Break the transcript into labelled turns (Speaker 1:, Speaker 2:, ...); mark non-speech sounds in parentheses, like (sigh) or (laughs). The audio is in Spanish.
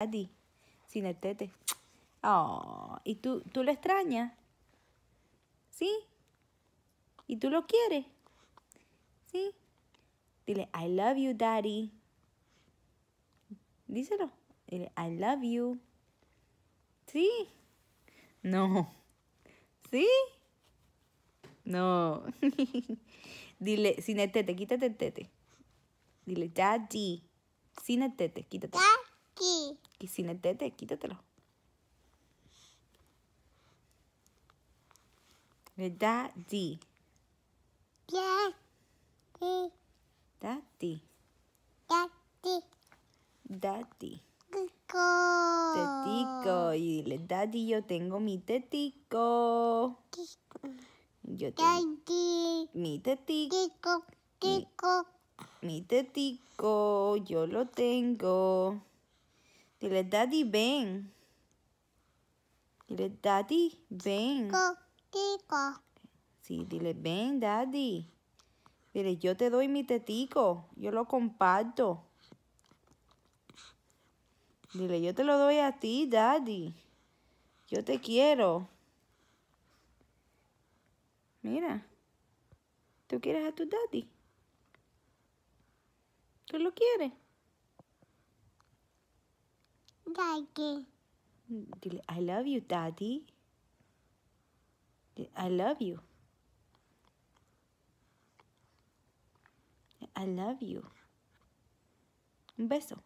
Speaker 1: Daddy, sin el tete. Oh, ¿y tú, tú lo extrañas? ¿Sí? ¿Y tú lo quieres? ¿Sí? Dile, I love you, daddy. Díselo. Dile, I love you. ¿Sí? No. ¿Sí? No. (laughs) Dile, sin el tete, quítate el tete. Dile, daddy. Sin el tete, quítate. Y sin el tete, quítatelo. ¿Verdad? da Daddy. Daddy. Daddy. Daddy. Tetico. Tetico. Y dile, Daddy, yo tengo mi tetico. Yo tengo Daddy. mi tetico. Tetico. Mi, mi tetico, yo lo tengo. Dile, Daddy, ven. Dile, Daddy, ven. Sí, dile, ven, Daddy. Dile, yo te doy mi tetico. Yo lo comparto. Dile, yo te lo doy a ti, Daddy. Yo te quiero. Mira. ¿Tú quieres a tu daddy? ¿Tú lo quieres? Daddy. I love you, Daddy. I love you. I love you. Un beso.